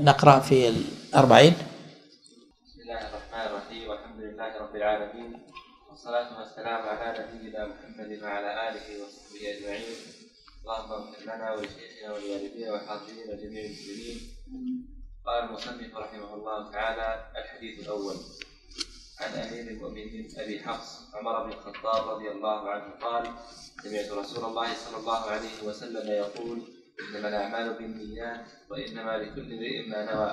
نقرأ في الأربعين بسم الله الرحمن الرحيم والحمد لله رب العالمين والصلاة والسلام على نبينا محمد وعلى آله وصحبه أجمعين اللهم اغفر لنا ولشيخنا ولوالدينا والحاضرين وجميع المسلمين قال المصنف رحمه الله تعالى الحديث الأول عن امير المؤمنين ابي حفص عمر بن الخطاب رضي الله عنه قال سمعت رسول الله صلى الله عليه وسلم يقول إنما الأعمال بالنيات وإنما لكل امرئ ما نوى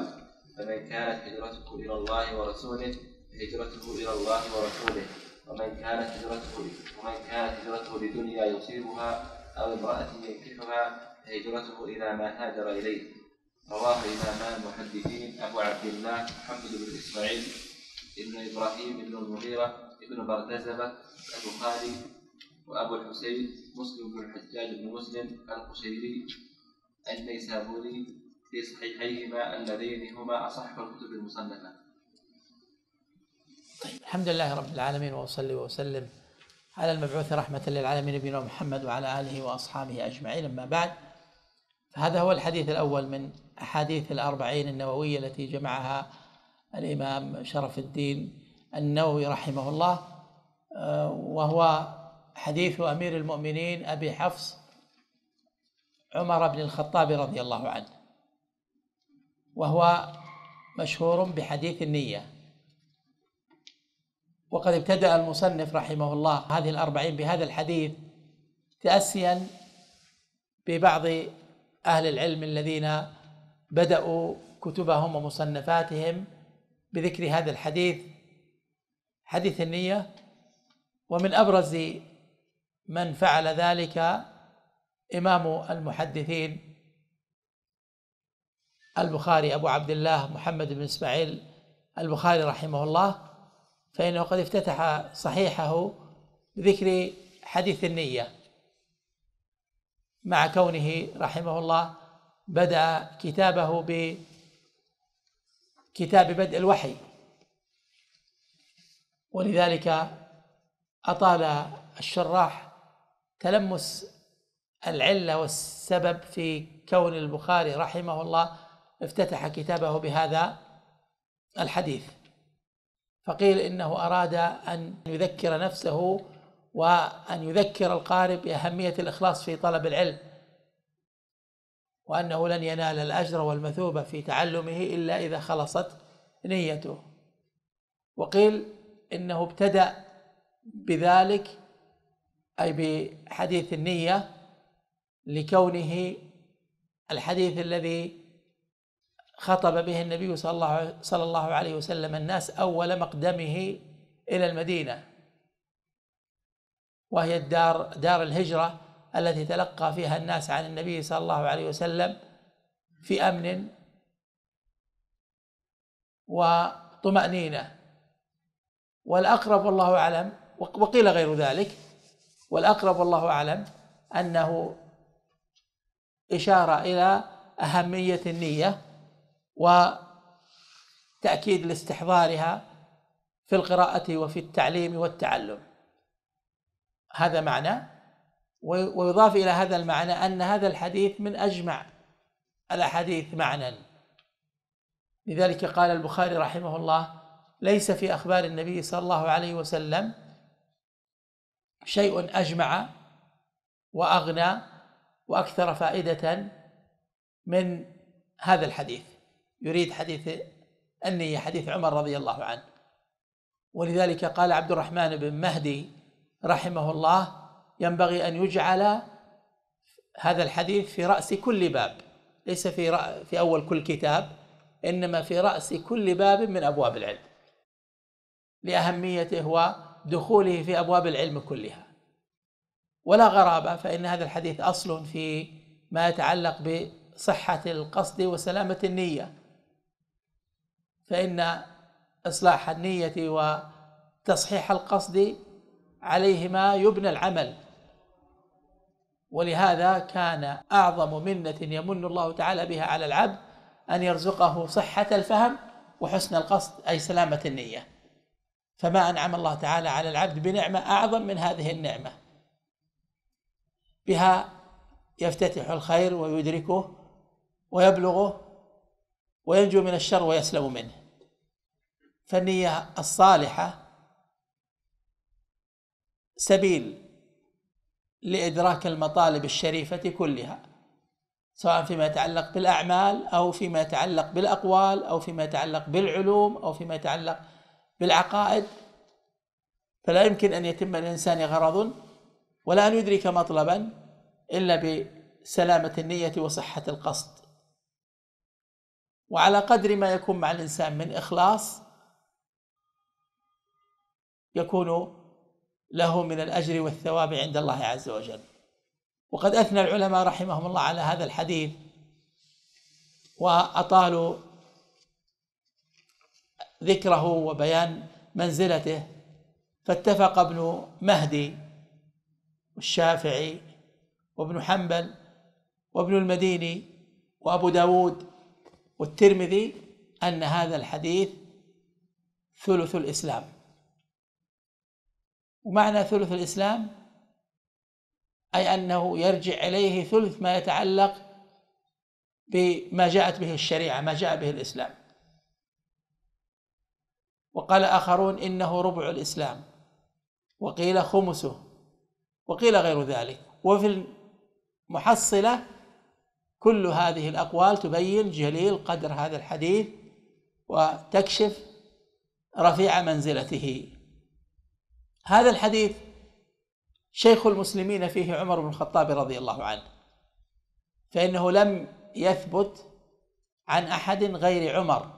فمن كانت هجرته إلى الله ورسوله فهجرته إلى الله ورسوله ومن كانت هجرته ومن كانت هجرته لدنيا يصيبها أو امرأة ينكحها فهجرته إلى ما هاجر إليه رواه الامام المحدثين أبو عبد الله محمد بن إسماعيل ابن إبراهيم بن المغيرة ابن برتزبه البخاري وأبو الحسين مسلم بن الحجاج بن مسلم القشيري النيسابوري في صحيحيهما اللذين هما أصح الكتب المصنفة طيب الحمد لله رب العالمين وأصلي وأسلم على المبعوث رحمة للعالمين نبينا محمد وعلى آله وأصحابه أجمعين أما بعد فهذا هو الحديث الأول من أحاديث الأربعين النووية التي جمعها الإمام شرف الدين النووي رحمه الله آه، وهو حديث أمير المؤمنين أبي حفص عمر بن الخطاب رضي الله عنه وهو مشهور بحديث النية وقد ابتدأ المصنف رحمه الله هذه الأربعين بهذا الحديث تأسيا ببعض أهل العلم الذين بدأوا كتبهم ومصنفاتهم بذكر هذا الحديث حديث النية ومن أبرز من فعل ذلك إمام المحدثين البخاري أبو عبد الله محمد بن إسماعيل البخاري رحمه الله فإنه قد افتتح صحيحه بذكر حديث النية مع كونه رحمه الله بدأ كتابه بكتاب بدء الوحي ولذلك أطال الشراح تلمس العله والسبب في كون البخاري رحمه الله افتتح كتابه بهذا الحديث فقيل انه اراد ان يذكر نفسه وان يذكر القارئ باهميه الاخلاص في طلب العلم وانه لن ينال الاجر والمثوبه في تعلمه الا اذا خلصت نيته وقيل انه ابتدا بذلك اي بحديث النيه لكونه الحديث الذي خطب به النبي صلى الله صلى الله عليه وسلم الناس اول مقدمه الى المدينه وهي الدار دار الهجره التي تلقى فيها الناس عن النبي صلى الله عليه وسلم في امن وطمانينه والاقرب والله اعلم وقيل غير ذلك والاقرب والله اعلم انه إشارة إلى أهمية النية وتأكيد لاستحضارها في القراءة وفي التعليم والتعلم هذا معنى ويضاف إلى هذا المعنى أن هذا الحديث من أجمع الأحاديث معنى لذلك قال البخاري رحمه الله ليس في أخبار النبي صلى الله عليه وسلم شيء أجمع وأغنى واكثر فائده من هذا الحديث يريد حديث النية حديث عمر رضي الله عنه ولذلك قال عبد الرحمن بن مهدي رحمه الله ينبغي أن يجعل هذا الحديث في رأس كل باب ليس في رأ... في أول كل كتاب إنما في رأس كل باب من أبواب العلم لأهميته ودخوله في أبواب العلم كلها ولا غرابة فإن هذا الحديث أصل في ما يتعلق بصحة القصد وسلامة النية فإن إصلاح النية وتصحيح القصد عليهما يبنى العمل ولهذا كان أعظم منة يمن الله تعالى بها على العبد أن يرزقه صحة الفهم وحسن القصد أي سلامة النية فما أنعم الله تعالى على العبد بنعمة أعظم من هذه النعمة بها يفتتح الخير ويدركه ويبلغه وينجو من الشر ويسلم منه فالنية الصالحة سبيل لإدراك المطالب الشريفة كلها سواء فيما يتعلق بالأعمال أو فيما يتعلق بالأقوال أو فيما يتعلق بالعلوم أو فيما يتعلق بالعقائد فلا يمكن أن يتم الإنسان غرض ولا أن يدرك مطلبا إلا بسلامة النية وصحة القصد وعلى قدر ما يكون مع الإنسان من إخلاص يكون له من الأجر والثواب عند الله عز وجل وقد أثنى العلماء رحمهم الله على هذا الحديث وأطالوا ذكره وبيان منزلته فاتفق ابن مهدي والشافعي وابن حنبل وابن المديني وأبو داود والترمذي أن هذا الحديث ثلث الإسلام ومعنى ثلث الإسلام أي أنه يرجع إليه ثلث ما يتعلق بما جاءت به الشريعة ما جاء به الإسلام وقال آخرون إنه ربع الإسلام وقيل خمسه وقيل غير ذلك وفي المحصلة كل هذه الأقوال تبين جليل قدر هذا الحديث وتكشف رفيع منزلته هذا الحديث شيخ المسلمين فيه عمر بن الخطاب رضي الله عنه فإنه لم يثبت عن أحد غير عمر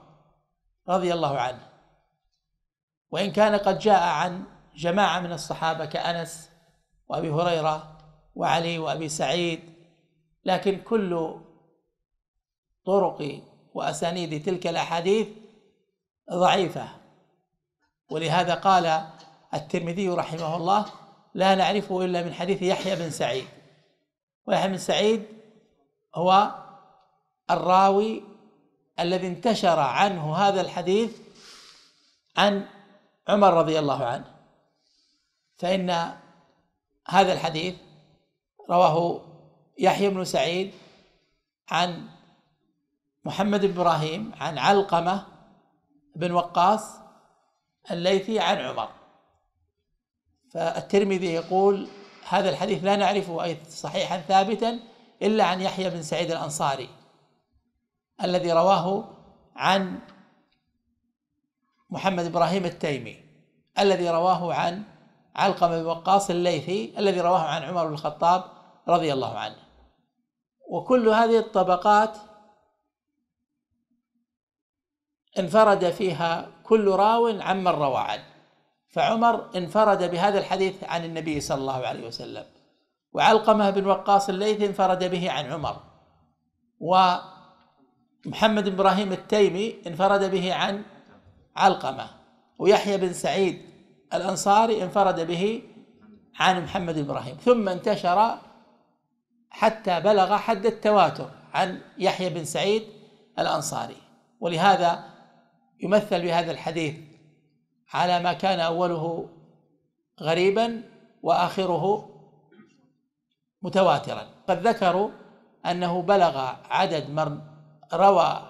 رضي الله عنه وإن كان قد جاء عن جماعة من الصحابة كأنس وأبي هريرة وعلي وأبي سعيد لكن كل طرق وأسانيد تلك الأحاديث ضعيفة ولهذا قال الترمذي رحمه الله لا نعرفه إلا من حديث يحيى بن سعيد ويحيى بن سعيد هو الراوي الذي انتشر عنه هذا الحديث عن عمر رضي الله عنه فإن هذا الحديث رواه يحيى بن سعيد عن محمد بن ابراهيم عن علقمه بن وقاص الليثي عن عمر فالترمذي يقول هذا الحديث لا نعرفه أي صحيحا ثابتا إلا عن يحيى بن سعيد الأنصاري الذي رواه عن محمد إبراهيم التيمي الذي رواه عن علقمة بن وقاص الليثي الذي رواه عن عمر بن الخطاب رضي الله عنه وكل هذه الطبقات انفرد فيها كل راو عمن روى عنه فعمر انفرد بهذا الحديث عن النبي صلى الله عليه وسلم وعلقمة بن وقاص الليثي انفرد به عن عمر ومحمد بن إبراهيم التيمي انفرد به عن علقمة ويحيى بن سعيد الأنصاري انفرد به عن محمد إبراهيم ثم انتشر حتى بلغ حد التواتر عن يحيى بن سعيد الأنصاري ولهذا يمثل بهذا الحديث على ما كان أوله غريبا وآخره متواترا قد ذكروا أنه بلغ عدد من روى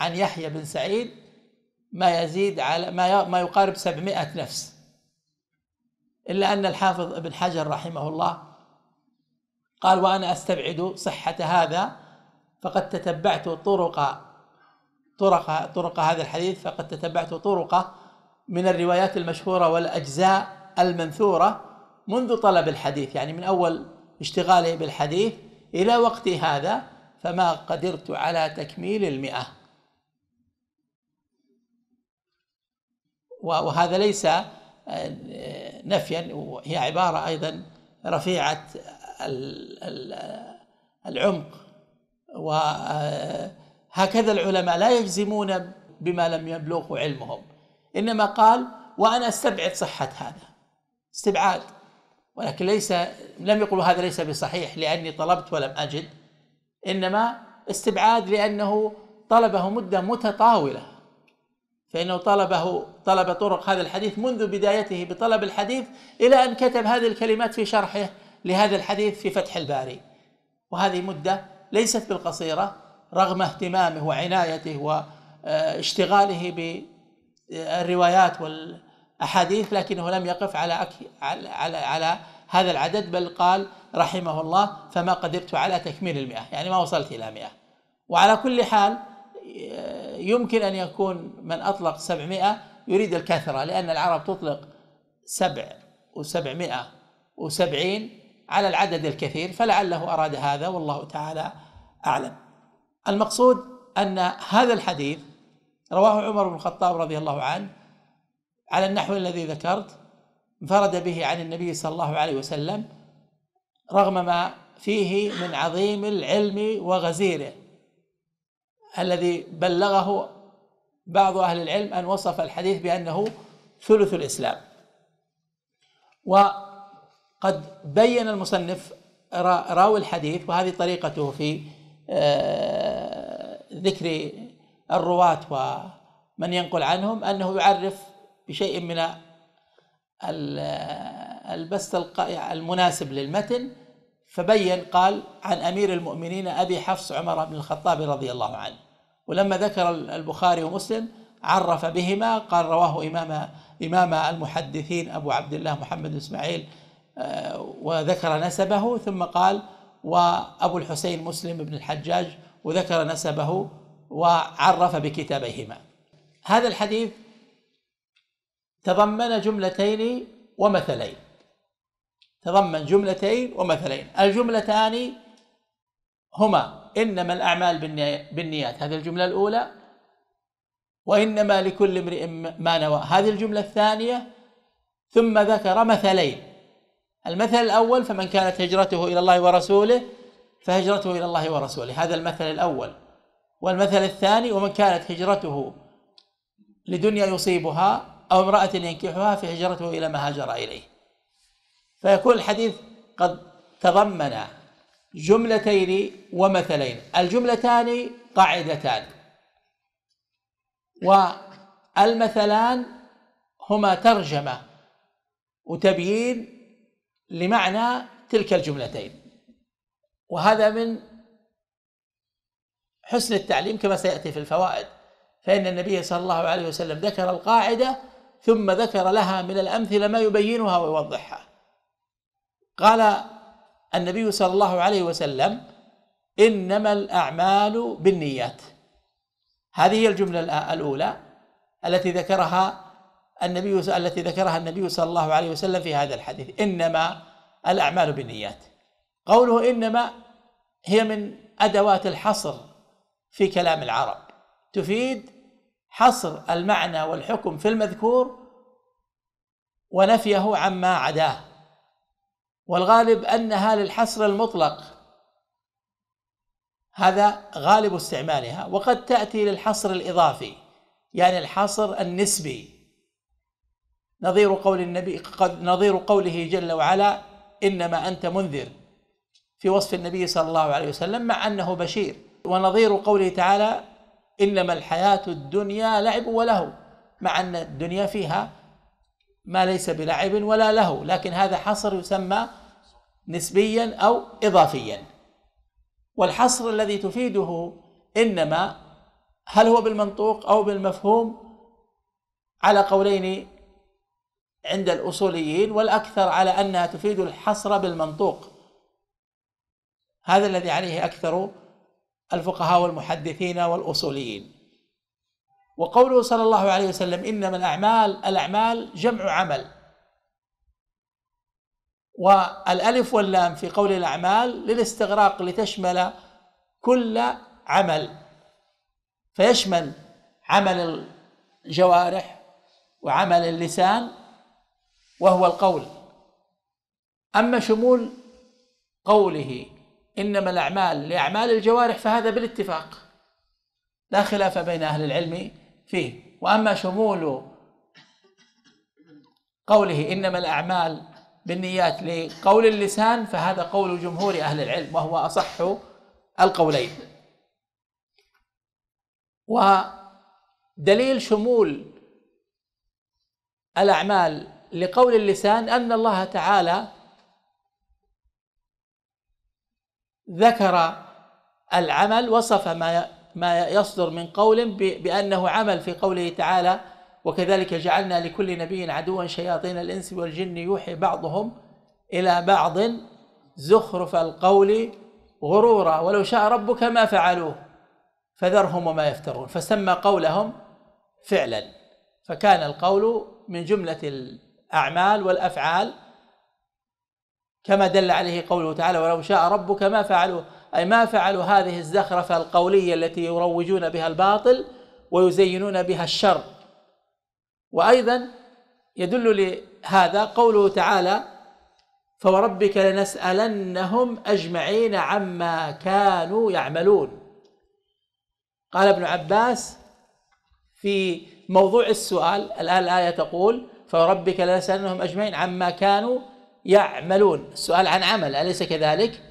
عن يحيى بن سعيد ما يزيد على ما يقارب سبعمائة نفس إلا أن الحافظ ابن حجر رحمه الله قال وأنا أستبعد صحة هذا فقد تتبعت طرق طرق طرق هذا الحديث فقد تتبعت طرقه من الروايات المشهورة والأجزاء المنثورة منذ طلب الحديث يعني من أول اشتغاله بالحديث إلى وقتي هذا فما قدرت على تكميل المئة وهذا ليس نفيا وهي عبارة أيضا رفيعة العمق وهكذا آه، العلماء لا يجزمون بما لم يبلغه علمهم إنما قال وأنا استبعد صحة هذا استبعاد ولكن ليس لم يقولوا هذا ليس بصحيح لأني طلبت ولم أجد إنما استبعاد لأنه طلبه مدة متطاولة فإنه طلبه طلب طرق هذا الحديث منذ بدايته بطلب الحديث إلى أن كتب هذه الكلمات في شرحه لهذا الحديث في فتح الباري وهذه مدة ليست بالقصيرة رغم اهتمامه وعنايته واشتغاله بالروايات والأحاديث لكنه لم يقف على أك... على... على على هذا العدد بل قال رحمه الله فما قدرت على تكميل المئة يعني ما وصلت إلى مئة وعلى كل حال يمكن أن يكون من أطلق سبعمائة يريد الكثرة لأن العرب تطلق سبع وسبعمائة وسبعين على العدد الكثير فلعله أراد هذا والله تعالى أعلم المقصود أن هذا الحديث رواه عمر بن الخطاب رضي الله عنه على النحو الذي ذكرت انفرد به عن النبي صلى الله عليه وسلم رغم ما فيه من عظيم العلم وغزيره الذي بلغه بعض أهل العلم أن وصف الحديث بأنه ثلث الإسلام وقد بين المصنف راوي الحديث وهذه طريقته في آه، ذكر الرواة ومن ينقل عنهم أنه يعرف بشيء من آه، البسط المناسب للمتن فبين قال عن امير المؤمنين ابي حفص عمر بن الخطاب رضي الله عنه ولما ذكر البخاري ومسلم عرف بهما قال رواه امام امام المحدثين ابو عبد الله محمد بن اسماعيل آه، وذكر نسبه ثم قال وابو الحسين مسلم بن الحجاج وذكر نسبه وعرف بكتابيهما هذا الحديث تضمن جملتين ومثلين تضمن جملتين ومثلين الجملتان هما إنما الأعمال بالنيات هذه الجملة الأولى وإنما لكل امرئ ما نوى هذه الجملة الثانية ثم ذكر مثلين المثل الأول فمن كانت هجرته إلى الله ورسوله فهجرته إلى الله ورسوله هذا المثل الأول والمثل الثاني ومن كانت هجرته لدنيا يصيبها أو امرأة ينكحها فهجرته إلى ما هاجر إليه فيكون الحديث قد تضمن جملتين ومثلين الجملتان قاعدتان والمثلان هما ترجمة وتبيين لمعنى تلك الجملتين وهذا من حسن التعليم كما سيأتي في الفوائد فإن النبي صلى الله عليه وسلم ذكر القاعدة ثم ذكر لها من الأمثلة ما يبينها ويوضحها قال النبي صلى الله عليه وسلم انما الاعمال بالنيات هذه هي الجمله الاولى التي ذكرها النبي التي ذكرها النبي صلى الله عليه وسلم في هذا الحديث انما الاعمال بالنيات قوله انما هي من ادوات الحصر في كلام العرب تفيد حصر المعنى والحكم في المذكور ونفيه عما عداه والغالب أنها للحصر المطلق هذا غالب استعمالها وقد تأتي للحصر الإضافي يعني الحصر النسبي نظير قول النبي قد نظير قوله جل وعلا إنما أنت منذر في وصف النبي صلى الله عليه وسلم مع أنه بشير ونظير قوله تعالى إنما الحياة الدنيا لعب ولهو مع أن الدنيا فيها ما ليس بلعب ولا لهو لكن هذا حصر يسمى نسبيا او اضافيا والحصر الذي تفيده انما هل هو بالمنطوق او بالمفهوم على قولين عند الاصوليين والاكثر على انها تفيد الحصر بالمنطوق هذا الذي عليه اكثر الفقهاء والمحدثين والاصوليين وقوله صلى الله عليه وسلم انما الاعمال الاعمال جمع عمل والالف واللام في قول الاعمال للاستغراق لتشمل كل عمل فيشمل عمل الجوارح وعمل اللسان وهو القول اما شمول قوله انما الاعمال لاعمال الجوارح فهذا بالاتفاق لا خلاف بين اهل العلم فيه واما شمول قوله انما الاعمال بالنيات لقول اللسان فهذا قول جمهور أهل العلم وهو أصح القولين ودليل شمول الأعمال لقول اللسان أن الله تعالى ذكر العمل وصف ما ما يصدر من قول بأنه عمل في قوله تعالى وكذلك جعلنا لكل نبي عدوا شياطين الإنس والجن يوحي بعضهم إلى بعض زخرف القول غرورا ولو شاء ربك ما فعلوه فذرهم وما يفترون فسمى قولهم فعلا فكان القول من جملة الأعمال والأفعال كما دل عليه قوله تعالى ولو شاء ربك ما فعلوه أي ما فعلوا هذه الزخرفة القولية التي يروجون بها الباطل ويزينون بها الشر وأيضا يدل لهذا قوله تعالى فوربك لنسألنهم أجمعين عما كانوا يعملون قال ابن عباس في موضوع السؤال الآن الآية تقول فوربك لنسألنهم أجمعين عما كانوا يعملون السؤال عن عمل أليس كذلك؟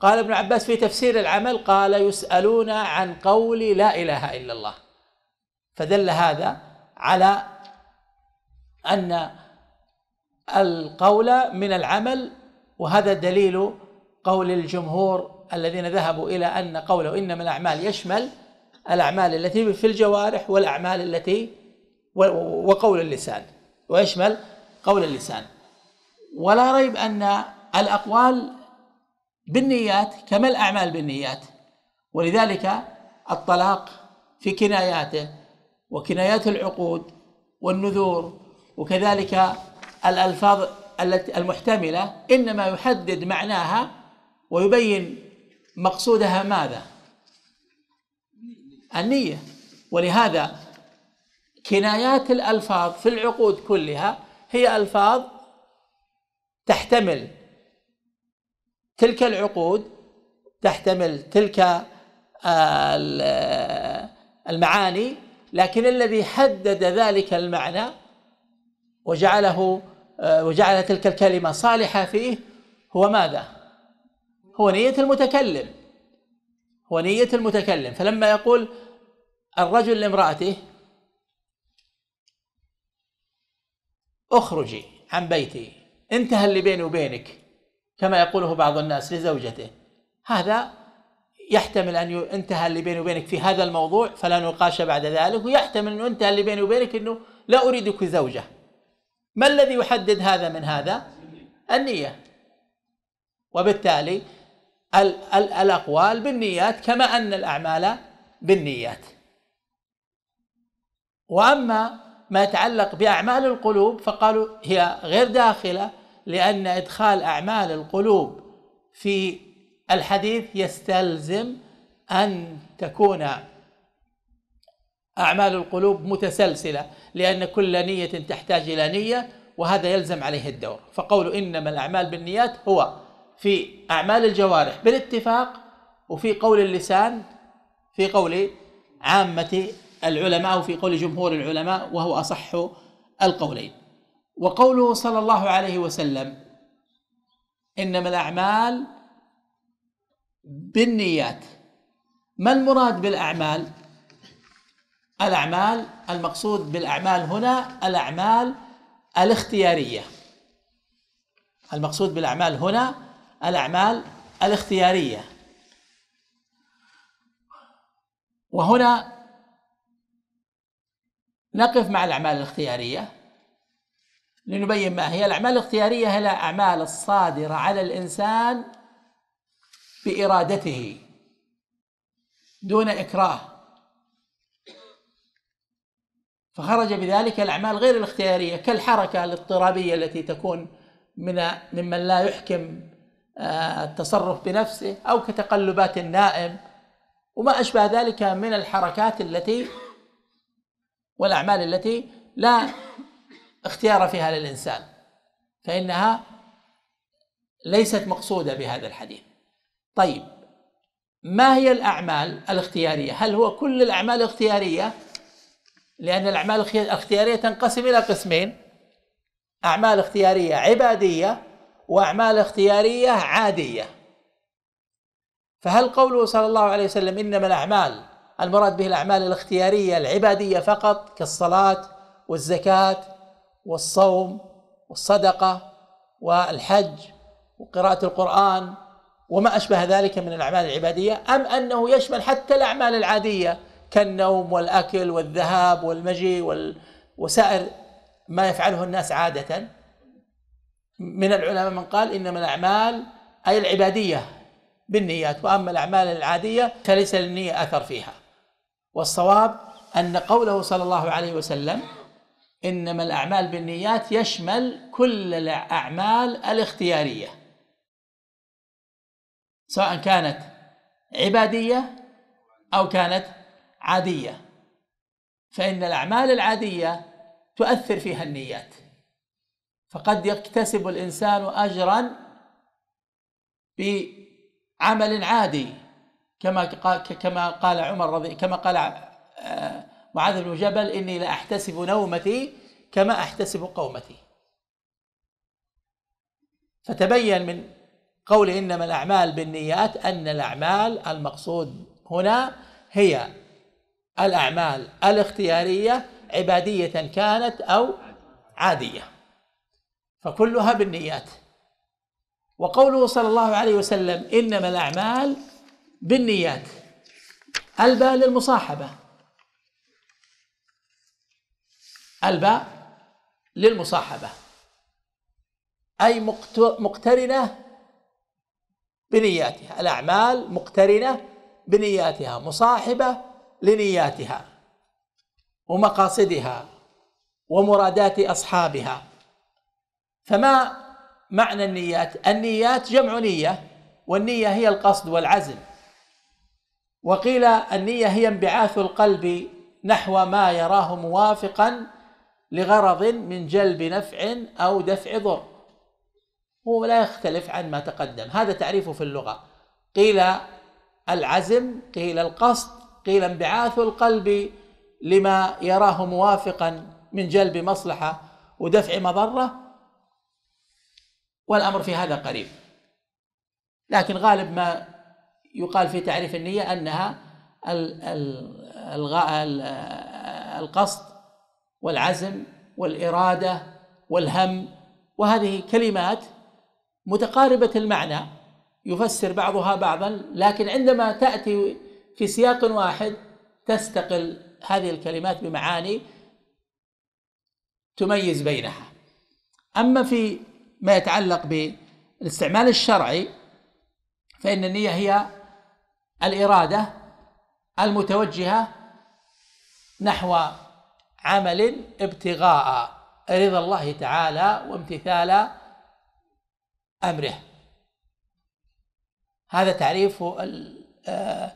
قال ابن عباس في تفسير العمل قال يسألون عن قول لا إله إلا الله فدل هذا على أن القول من العمل وهذا دليل قول الجمهور الذين ذهبوا إلى أن قوله إنما الأعمال يشمل الأعمال التي في الجوارح والأعمال التي وقول اللسان ويشمل قول اللسان ولا ريب أن الأقوال بالنيات كما الأعمال بالنيات ولذلك الطلاق في كناياته وكنايات العقود والنذور وكذلك الألفاظ التي المحتملة إنما يحدد معناها ويبين مقصودها ماذا النية ولهذا كنايات الألفاظ في العقود كلها هي ألفاظ تحتمل تلك العقود تحتمل تلك آه، المعاني لكن الذي حدد ذلك المعنى وجعله آه، وجعل تلك الكلمة صالحة فيه هو ماذا؟ هو نية المتكلم هو نية المتكلم فلما يقول الرجل لامرأته اخرجي عن بيتي انتهى اللي بيني وبينك كما يقوله بعض الناس لزوجته هذا يحتمل أن انتهى اللي بيني وبينك في هذا الموضوع فلا نقاش بعد ذلك ويحتمل أنه انتهى اللي بيني وبينك أنه لا أريدك زوجة ما الذي يحدد هذا من هذا النية وبالتالي ال ال الأقوال بالنيات كما أن الأعمال بالنيات وأما ما يتعلق بأعمال القلوب فقالوا هي غير داخلة لأن إدخال أعمال القلوب في الحديث يستلزم أن تكون أعمال القلوب متسلسلة لأن كل نية تحتاج إلى نية وهذا يلزم عليه الدور فقول إنما الأعمال بالنيات هو في أعمال الجوارح بالاتفاق وفي قول اللسان في قول عامة العلماء وفي قول جمهور العلماء وهو أصح القولين وقوله صلى الله عليه وسلم إنما الأعمال بالنيات ما المراد بالأعمال؟ الأعمال المقصود بالأعمال هنا الأعمال الاختيارية المقصود بالأعمال هنا الأعمال الاختيارية وهنا نقف مع الأعمال الاختيارية لنبين ما هي الأعمال الاختيارية هي الأعمال الصادرة على الإنسان بإرادته دون إكراه فخرج بذلك الأعمال غير الاختيارية كالحركة الاضطرابية التي تكون من ممن لا يحكم آه، التصرف بنفسه أو كتقلبات النائم وما أشبه ذلك من الحركات التي والأعمال التي لا اختيار فيها للإنسان فإنها ليست مقصودة بهذا الحديث طيب ما هي الأعمال الاختيارية؟ هل هو كل الأعمال الاختيارية؟ لأن الأعمال الاختيارية تنقسم إلى قسمين أعمال اختيارية عبادية وأعمال اختيارية عادية فهل قوله صلى الله عليه وسلم إنما الأعمال المراد به الأعمال الاختيارية العبادية فقط كالصلاة والزكاة والصوم والصدقة والحج وقراءة القرآن وما أشبه ذلك من الأعمال العبادية أم أنه يشمل حتى الأعمال العادية كالنوم والأكل والذهاب والمجيء وسائر ما يفعله الناس عادة من العلماء من قال إنما الأعمال أي العبادية بالنيات وأما الأعمال العادية فليس للنية أثر فيها والصواب أن قوله صلى الله عليه وسلم إنما الأعمال بالنيات يشمل كل الأعمال الاختيارية سواء كانت عبادية أو كانت عادية فإن الأعمال العادية تؤثر فيها النيات فقد يكتسب الإنسان أجرا بعمل عادي كما كما قال عمر رضي كما قال آه، معاذ بن جبل إني لأحتسب نومتي كما أحتسب قومتي فتبين من قول إنما الأعمال بالنيات أن الأعمال المقصود هنا هي الأعمال الاختيارية عبادية كانت أو عادية فكلها بالنيات وقوله صلى الله عليه وسلم إنما الأعمال بالنيات الباء للمصاحبة الباء للمصاحبة أي مقترنة بنياتها الأعمال مقترنة بنياتها مصاحبة لنياتها ومقاصدها ومرادات أصحابها فما معنى النيات النيات جمع نية والنية هي القصد والعزم وقيل النية هي انبعاث القلب نحو ما يراه موافقا لغرض من جلب نفع أو دفع ضر هو لا يختلف عن ما تقدم هذا تعريفه في اللغة قيل العزم قيل القصد قيل انبعاث القلب لما يراه موافقا من جلب مصلحة ودفع مضرة والأمر في هذا قريب لكن غالب ما يقال في تعريف النية أنها القصد والعزم والإرادة والهم وهذه كلمات متقاربة المعنى يفسر بعضها بعضا لكن عندما تأتي في سياق واحد تستقل هذه الكلمات بمعاني تميز بينها أما في ما يتعلق بالاستعمال الشرعي فإن النية هي الإرادة المتوجهة نحو عمل ابتغاء رضا الله تعالى وامتثال أمره هذا تعريف آه،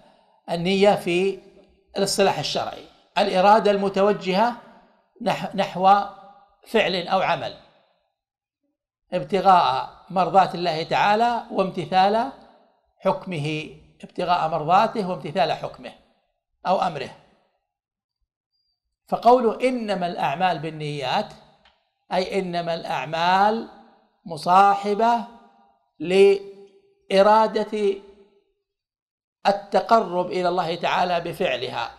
النية في الاصطلاح الشرعي الإرادة المتوجهة نحو فعل أو عمل ابتغاء مرضات الله تعالى وامتثال حكمه ابتغاء مرضاته وامتثال حكمه أو أمره فقوله إنما الأعمال بالنيات أي إنما الأعمال مصاحبه لاراده التقرب الى الله تعالى بفعلها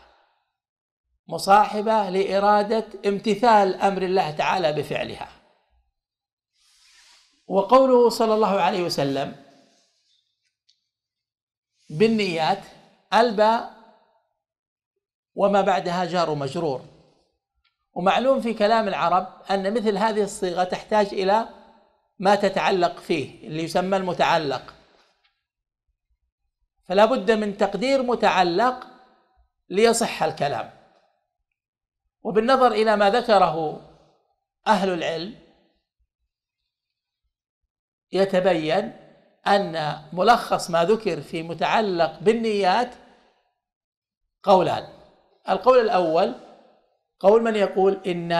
مصاحبه لاراده امتثال امر الله تعالى بفعلها وقوله صلى الله عليه وسلم بالنيات ألبى وما بعدها جار مجرور ومعلوم في كلام العرب ان مثل هذه الصيغه تحتاج الى ما تتعلق فيه اللي يسمى المتعلق فلا بد من تقدير متعلق ليصح الكلام وبالنظر الى ما ذكره اهل العلم يتبين ان ملخص ما ذكر في متعلق بالنيات قولان القول الاول قول من يقول ان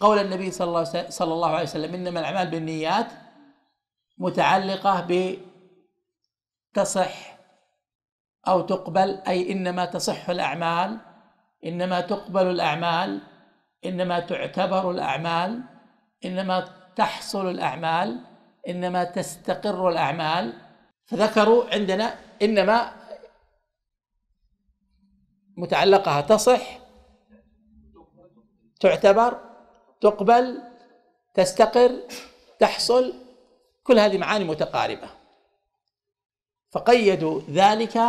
قول النبي صلى الله عليه وسلم إنما الأعمال بالنيات متعلقة بتصح أو تقبل أي إنما تصح الأعمال إنما تقبل الأعمال إنما تعتبر الأعمال إنما تحصل الأعمال إنما تستقر الأعمال فذكروا عندنا إنما متعلقها تصح تعتبر تقبل تستقر تحصل كل هذه معاني متقاربة فقيدوا ذلك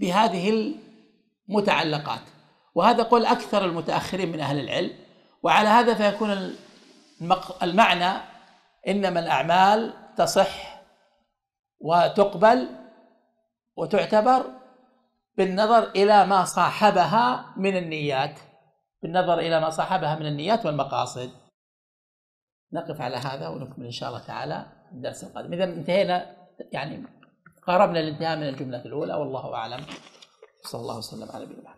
بهذه المتعلقات وهذا قول أكثر المتأخرين من أهل العلم وعلى هذا فيكون المعنى إنما الأعمال تصح وتقبل وتعتبر بالنظر إلى ما صاحبها من النيات بالنظر إلى ما صاحبها من النيات والمقاصد نقف على هذا ونكمل إن شاء الله تعالى الدرس القادم إذا انتهينا يعني قربنا الانتهاء من الجملة الأولى والله أعلم صلى الله وسلم على نبينا محمد